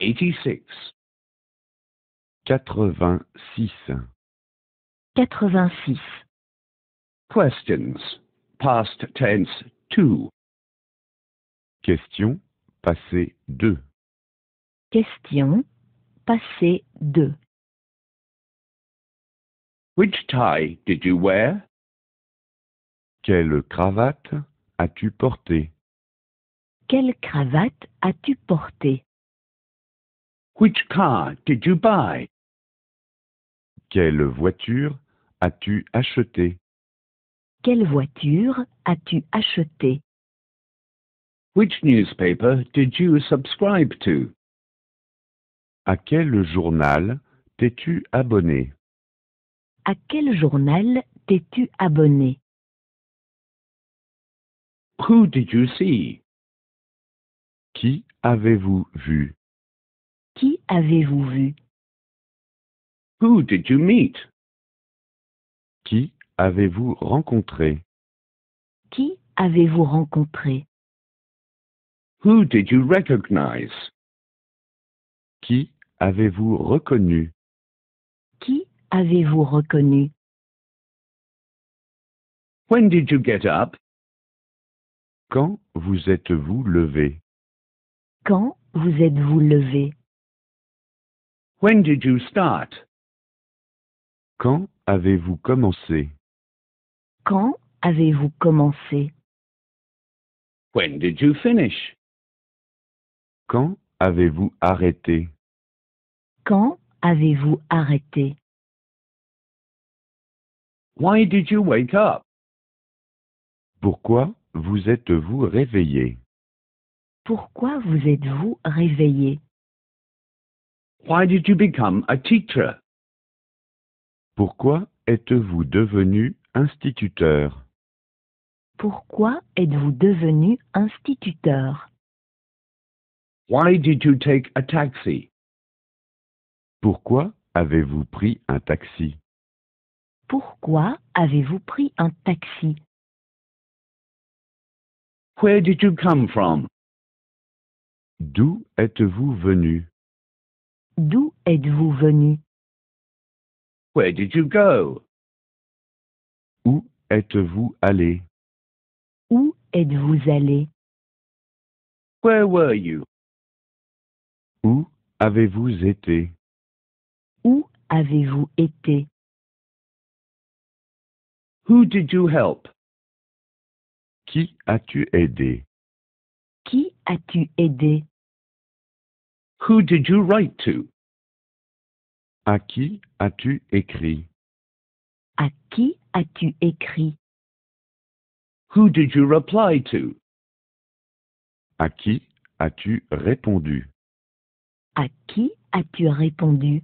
86 86 86 Questions past tense 2 Question passé 2 Question passé 2 Which tie did you wear? Quelle cravate as-tu portée? Quelle cravate as-tu portée? Which car did you buy? Quelle voiture as-tu achetée? Quelle voiture as-tu acheté? Which newspaper did you subscribe to? À quel journal t'es-tu abonné? À quel journal t'es-tu abonné? Who did you see? Qui avez-vous vu? avez-vous vu Who did you meet Qui avez-vous rencontré Qui avez-vous rencontré Who did you recognize Qui avez-vous reconnu Qui avez-vous reconnu When did you get up Quand vous êtes-vous levé Quand vous êtes-vous levé When did you start? Quand avez-vous commencé? Quand avez-vous commencé? When did you finish? Quand avez-vous arrêté? Quand avez-vous arrêté? Why did you wake up? Pourquoi vous êtes-vous réveillé? Pourquoi vous êtes-vous réveillé? Why did you become a teacher? Pourquoi êtes-vous devenu instituteur? Pourquoi êtes-vous devenu instituteur? Why did you take a taxi? Pourquoi avez-vous pris un taxi? Pourquoi avez-vous pris un taxi? Where did you come from? D'où êtes-vous venu? D'où êtes-vous venu? Where did you go? Où êtes-vous allé? Où êtes-vous allé? Where were you? Où avez-vous été? Où avez-vous été? Who did you help? Qui as-tu aidé? Qui as-tu aidé? Who did you write to? À qui as-tu écrit? À qui as-tu écrit? Who did you reply to? À qui as-tu répondu? À qui as-tu répondu?